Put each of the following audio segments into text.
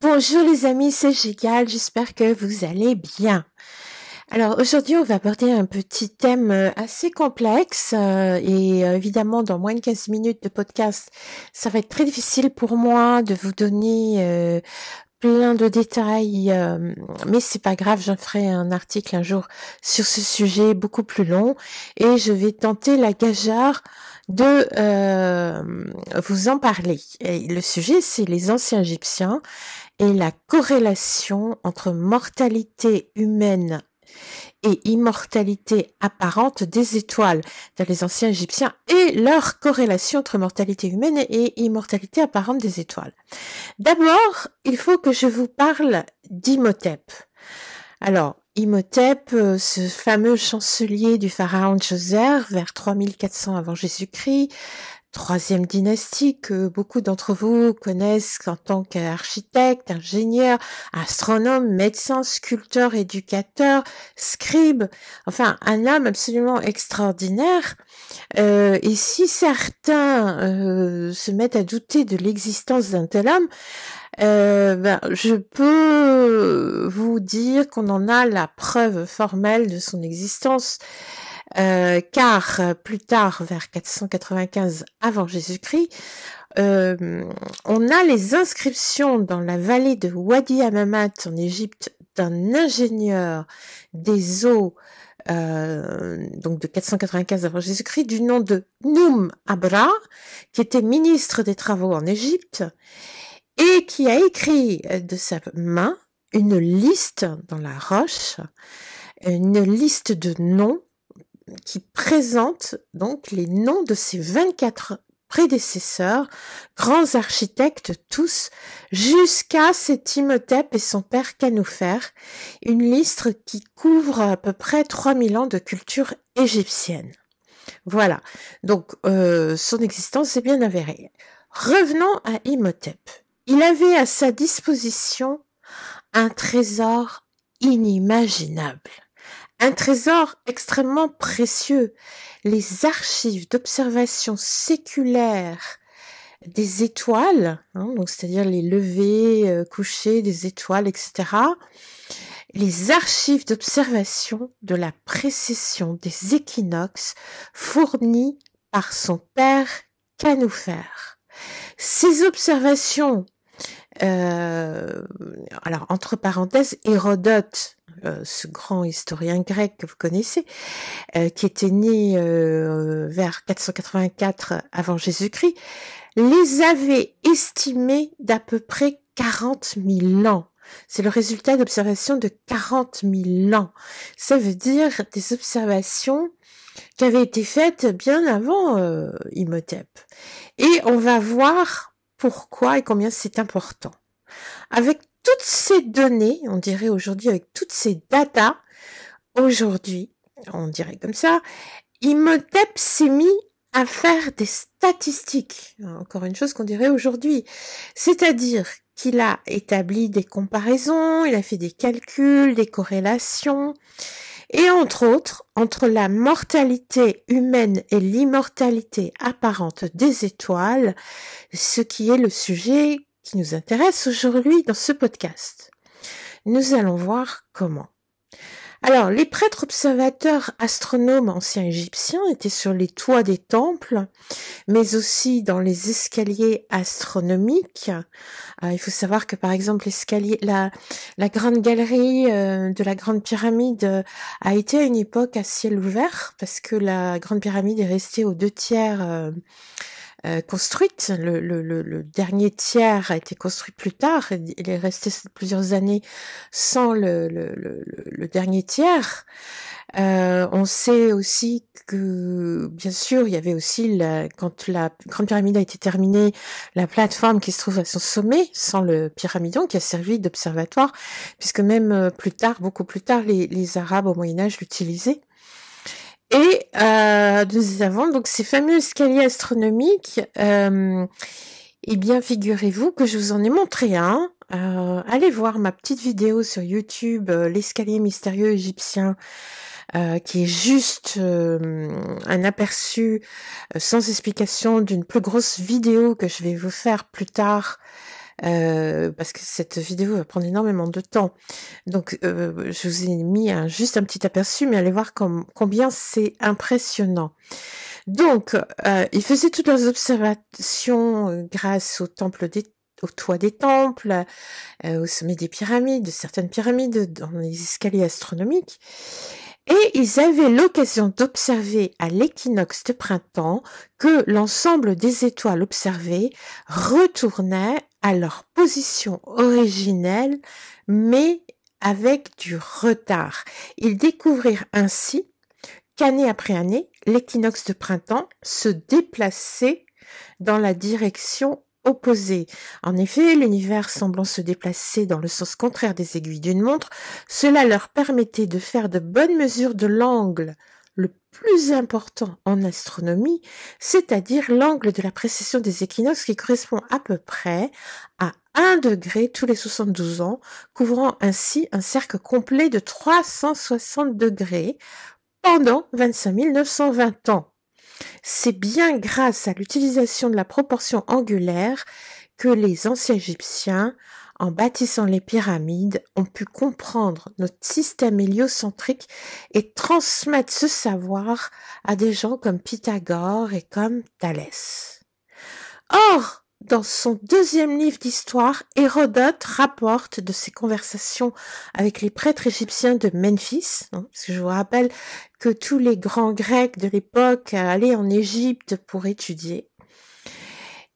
Bonjour les amis, c'est Gégal, j'espère que vous allez bien. Alors aujourd'hui, on va aborder un petit thème euh, assez complexe euh, et euh, évidemment dans moins de 15 minutes de podcast, ça va être très difficile pour moi de vous donner plein de détails, euh, mais c'est pas grave, j'en ferai un article un jour sur ce sujet beaucoup plus long et je vais tenter la gageure de euh, vous en parler. Et le sujet, c'est les anciens Égyptiens et la corrélation entre mortalité humaine et immortalité apparente des étoiles dans les anciens égyptiens et leur corrélation entre mortalité humaine et immortalité apparente des étoiles. D'abord, il faut que je vous parle d'Imhotep. Alors, Imhotep, euh, ce fameux chancelier du pharaon Djoser vers 3400 avant Jésus-Christ, troisième dynastie que beaucoup d'entre vous connaissent en tant qu'architecte, ingénieur, astronome, médecin, sculpteur, éducateur, scribe, enfin un homme absolument extraordinaire. Euh, et si certains euh, se mettent à douter de l'existence d'un tel homme, euh, ben, je peux vous dire qu'on en a la preuve formelle de son existence. Euh, car euh, plus tard, vers 495 avant Jésus-Christ, euh, on a les inscriptions dans la vallée de Wadi Hammamat en Égypte d'un ingénieur des eaux, donc de 495 avant Jésus-Christ, du nom de Noum Abra, qui était ministre des Travaux en Égypte, et qui a écrit de sa main une liste dans la roche, une liste de noms qui présente donc les noms de ses 24 prédécesseurs, grands architectes tous, jusqu'à Imhotep et son père Canoufer, une liste qui couvre à peu près 3000 ans de culture égyptienne. Voilà, donc euh, son existence est bien avérée. Revenons à Imhotep. Il avait à sa disposition un trésor inimaginable un trésor extrêmement précieux, les archives d'observation séculaire des étoiles, hein, donc c'est-à-dire les levées, euh, couchées des étoiles, etc. Les archives d'observation de la précession des équinoxes fournies par son père Canoufer. Ces observations, euh, alors entre parenthèses, Hérodote euh, ce grand historien grec que vous connaissez, euh, qui était né euh, vers 484 avant Jésus-Christ, les avait estimés d'à peu près 40 000 ans. C'est le résultat d'observations de 40 000 ans. Ça veut dire des observations qui avaient été faites bien avant Imhotep. Et on va voir pourquoi et combien c'est important. Avec toutes ces données, on dirait aujourd'hui avec toutes ces data, aujourd'hui, on dirait comme ça, Imhotep s'est mis à faire des statistiques. Encore une chose qu'on dirait aujourd'hui. C'est-à-dire qu'il a établi des comparaisons, il a fait des calculs, des corrélations, et entre autres, entre la mortalité humaine et l'immortalité apparente des étoiles, ce qui est le sujet qui nous intéresse aujourd'hui dans ce podcast. Nous allons voir comment. Alors, les prêtres observateurs astronomes anciens égyptiens étaient sur les toits des temples, mais aussi dans les escaliers astronomiques. Euh, il faut savoir que, par exemple, l'escalier, la, la, grande galerie euh, de la grande pyramide euh, a été à une époque à ciel ouvert, parce que la grande pyramide est restée aux deux tiers euh, construite. Le, dernier tiers a été construit plus tard. Il est resté plusieurs années sans le, dernier tiers. Euh, on sait aussi que, bien sûr, il y avait aussi, quand la Grande Pyramide a été terminée, la plateforme qui se trouve à son sommet, sans le pyramidon, qui a servi d'observatoire, puisque même euh, plus tard, beaucoup plus tard, les, les Arabes au Moyen Âge l'utilisaient. Et nous euh, avons donc ces fameux escaliers astronomiques. Euh, eh bien, figurez-vous que je vous en ai montré un. Euh, allez voir ma petite vidéo sur YouTube, l'escalier mystérieux égyptien. qui est juste un aperçu sans explication d'une plus grosse vidéo que je vais vous faire plus tard euh, parce que cette vidéo va prendre énormément de temps. Donc, euh, je vous ai mis un, juste un petit aperçu, mais allez voir combien c'est impressionnant. Donc, euh, ils faisaient toutes leurs observations euh, grâce au temple des au toit des temples, euh, au sommet des pyramides, de certaines pyramides, dans les escaliers astronomiques. Et ils avaient l'occasion d'observer à l'équinoxe de printemps que l'ensemble des étoiles observées retournait à leur position originelle, mais avec du retard. Ils découvrirent ainsi qu'année après année, l'équinoxe de printemps se déplaçait dans la direction opposée. En effet, l'univers semblant se déplacer dans le sens contraire des aiguilles d'une montre, cela leur permettait de faire de bonnes mesures de l'angle plus important en astronomie, c'est-à-dire l'angle de la précession des équinoxes qui correspond à peu près à 1 degré tous les 72 ans, couvrant ainsi un cercle complet de 360 degrés pendant 25 920 ans. C'est bien grâce à l'utilisation de la proportion angulaire que les anciens Égyptiens en bâtissant les pyramides, ont pu comprendre notre système héliocentrique et transmettre ce savoir à des gens comme Pythagore et comme Thalès. Or, dans son deuxième livre d'histoire, Hérodote rapporte de ses conversations avec les prêtres égyptiens de Memphis, hein, parce que je vous rappelle que tous les grands grecs de l'époque allaient en Égypte pour étudier.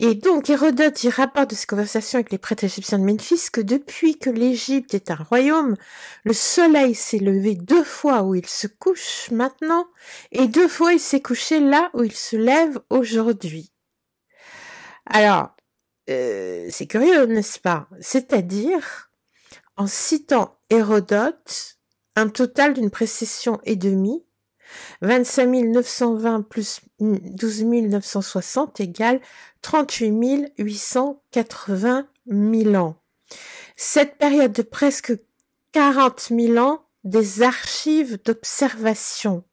Et donc, Hérodote y rapporte de ses conversations avec les prêtres égyptiens de Memphis que depuis que l'Égypte est un royaume, le soleil s'est levé deux fois où il se couche maintenant, et deux fois il s'est couché là où il se lève aujourd'hui. Alors, euh, c'est curieux, n'est-ce pas C'est-à-dire, en citant Hérodote, un total d'une précession et demie, 25 920 plus 12 960 égale 38 880 000 ans. Cette période de presque 40 000 ans des archives d'observation.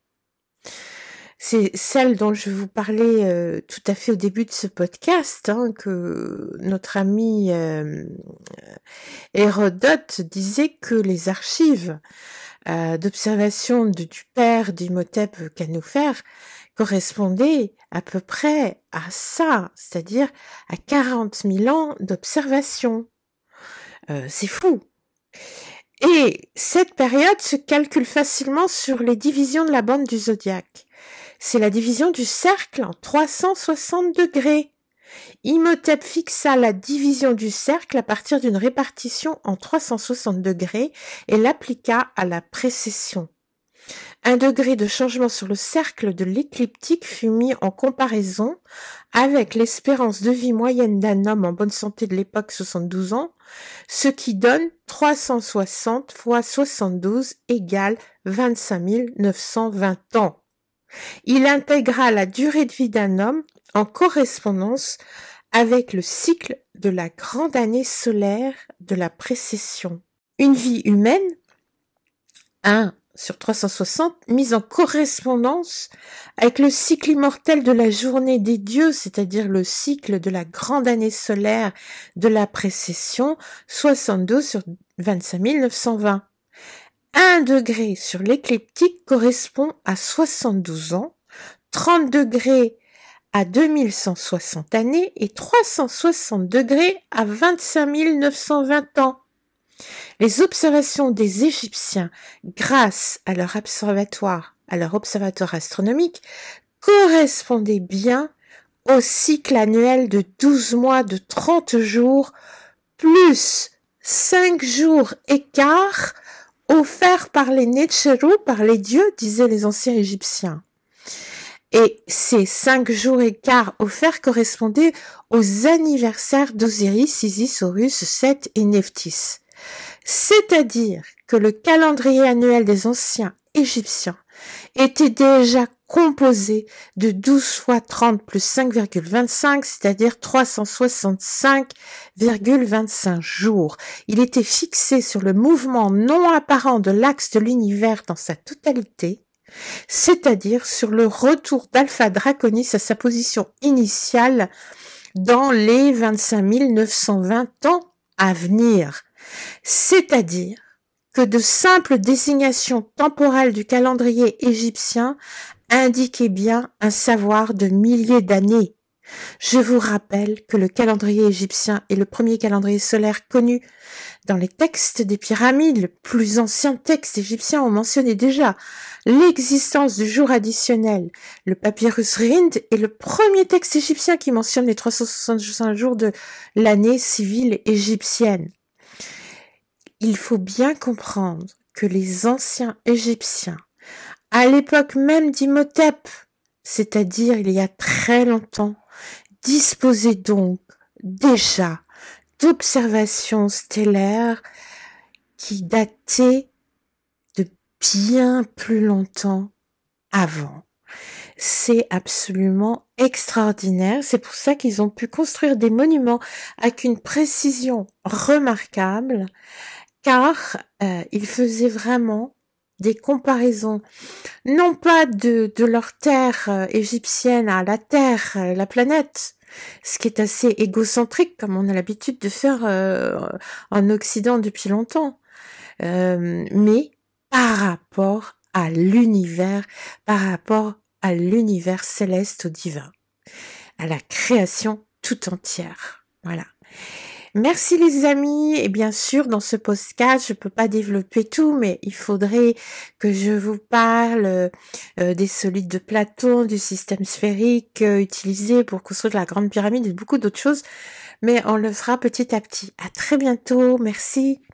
C'est celle dont je vous parlais euh, tout à fait au début de ce podcast, hein, que notre ami euh, Hérodote disait que les archives euh, d'observation du père d'Imhotep Canoufer euh, correspondait à peu près à ça, c'est-à-dire à 40 000 ans d'observation. Euh, c'est fou. Et cette période se calcule facilement sur les divisions de la bande du zodiaque. C'est la division du cercle en 360 degrés. Imhotep fixa la division du cercle à partir d'une répartition en 360 degrés et l'appliqua à la précession. Un degré de changement sur le cercle de l'écliptique fut mis en comparaison avec l'espérance de vie moyenne d'un homme en bonne santé de l'époque 72 ans, ce qui donne 360 x 72 égale 25 920 ans. Il intégra la durée de vie d'un homme en correspondance avec le cycle de la grande année solaire de la précession. Une vie humaine, 1 sur 360, mise en correspondance avec le cycle immortel de la journée des dieux, c'est-à-dire le cycle de la grande année solaire de la précession, 62 sur 25 920. 1 degré sur l'écliptique correspond à 72 ans, 30 degrés à 2160 années et 360 degrés à 25 920 ans. Les observations des Égyptiens grâce à leur observatoire, à leur observatoire astronomique correspondaient bien au cycle annuel de 12 mois de 30 jours plus 5 jours écart offerts par les Netcheru, par les dieux, disaient les anciens Égyptiens. Et ces cinq jours et quart offerts correspondaient aux anniversaires d'Osiris, Isis, Horus, Seth et Nephthys. C'est-à-dire que le calendrier annuel des anciens égyptiens était déjà composé de 12 fois 30 plus 5,25, c'est-à-dire 365,25 jours. Il était fixé sur le mouvement non apparent de l'axe de l'univers dans sa totalité c'est-à-dire sur le retour d'Alpha Draconis à sa position initiale dans les 25 920 ans à venir. C'est-à-dire que de simples désignations temporelles du calendrier égyptien indiquaient bien un savoir de milliers d'années. Je vous rappelle que le calendrier égyptien est le premier calendrier solaire connu dans les textes des pyramides, le plus ancien texte égyptien, on mentionnait déjà l'existence du jour additionnel. Le papyrus Rind est le premier texte égyptien qui mentionne les 365 jours de l'année civile égyptienne. Il faut bien comprendre que les anciens Égyptiens, à l'époque même d'Imhotep, c'est-à-dire il y a très longtemps, disposaient donc déjà d'observations stellaires qui dataient de bien plus longtemps avant. C'est absolument extraordinaire. C'est pour ça qu'ils ont pu construire des monuments avec une précision remarquable, car euh, ils faisaient vraiment des comparaisons, non pas de, de leur terre euh, égyptienne à la terre, euh, la planète, ce qui est assez égocentrique comme on a l'habitude de faire euh, en Occident depuis longtemps. Euh, mais par rapport à l'univers, par rapport à l'univers céleste au divin, à la création tout entière. Voilà. Merci les amis. Et bien sûr, dans ce podcast, je peux pas développer tout, mais il faudrait que je vous parle euh, des solides de Platon, du système sphérique euh, utilisé pour construire la grande pyramide et beaucoup d'autres choses. Mais on le fera petit à petit. À très bientôt. Merci.